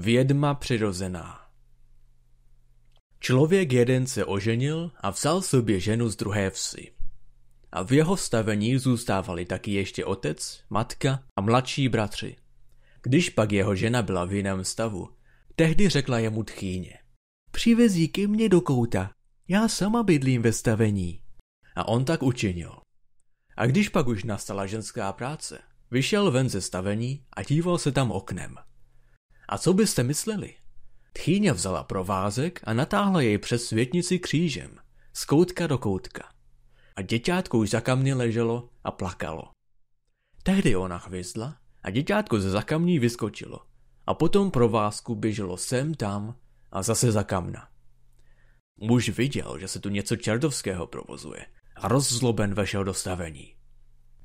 Vědma přirozená Člověk jeden se oženil a vzal sobě ženu z druhé vsi. A v jeho stavení zůstávali taky ještě otec, matka a mladší bratři. Když pak jeho žena byla v jiném stavu, tehdy řekla jemu tchýně. Přivezí ke mně do kouta, já sama bydlím ve stavení. A on tak učinil. A když pak už nastala ženská práce, vyšel ven ze stavení a díval se tam oknem. A co byste mysleli? Tchýně vzala provázek a natáhla jej přes světnici křížem, z koutka do koutka. A děťátko už za kamně leželo a plakalo. Tehdy ona hvězdla a děťátko ze zakamní vyskočilo. A potom provázku běželo sem tam a zase za kamna. Muž viděl, že se tu něco čardovského provozuje a rozzloben vešel do stavení.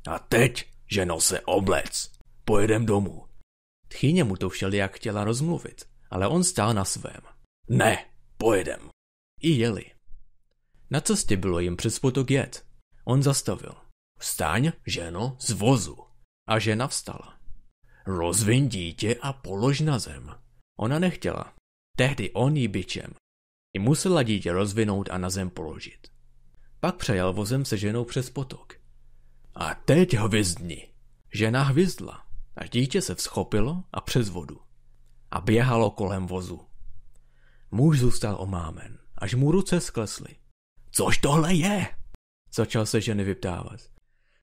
A teď, ženo se oblec, pojedem domů. Tchyně mu to všelijak chtěla rozmluvit, ale on stál na svém. Ne, pojedem. I jeli. Na cestě bylo jim přes potok jet. On zastavil. Vstaň, ženo, z vozu. A žena vstala. Rozvin dítě a polož na zem. Ona nechtěla. Tehdy on jí byčem. I musela dítě rozvinout a na zem položit. Pak přejel vozem se ženou přes potok. A teď hvizdni. Žena hvizdla. Až dítě se vzchopilo a přes vodu. A běhalo kolem vozu. Muž zůstal omámen, až mu ruce sklesly. Což tohle je? Začal se ženy vyptávat.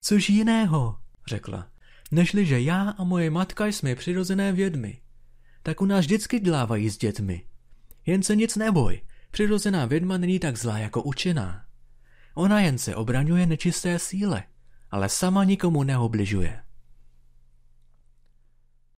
Což jiného, řekla, nežli, že já a moje matka jsme přirozené vědmy. Tak u nás vždycky dlávají s dětmi. Jen se nic neboj, přirozená vědma není tak zlá jako učená. Ona jen se obraňuje nečisté síle, ale sama nikomu neobližuje.